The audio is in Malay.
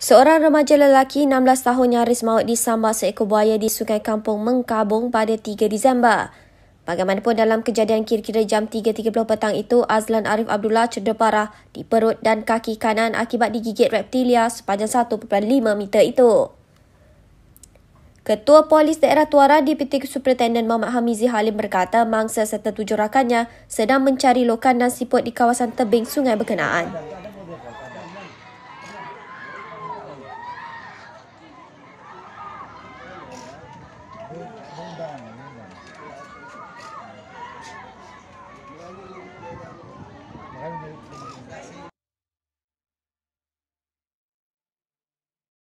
Seorang remaja lelaki 16 tahun nyaris maut disambar seekor buaya di Sungai Kampung Mengkabung pada 3 Disember. Bagaimanapun dalam kejadian kira-kira jam 3.30 petang itu, Azlan Arif Abdullah cedera parah di perut dan kaki kanan akibat digigit reptilia sepanjang 1.5 meter itu. Ketua Polis Daerah Tuara DPT Superintendent Muhammad Hamizi Halim berkata mangsa serta tujuh rakannya sedang mencari lokan dan siput di kawasan tebing sungai berkenaan.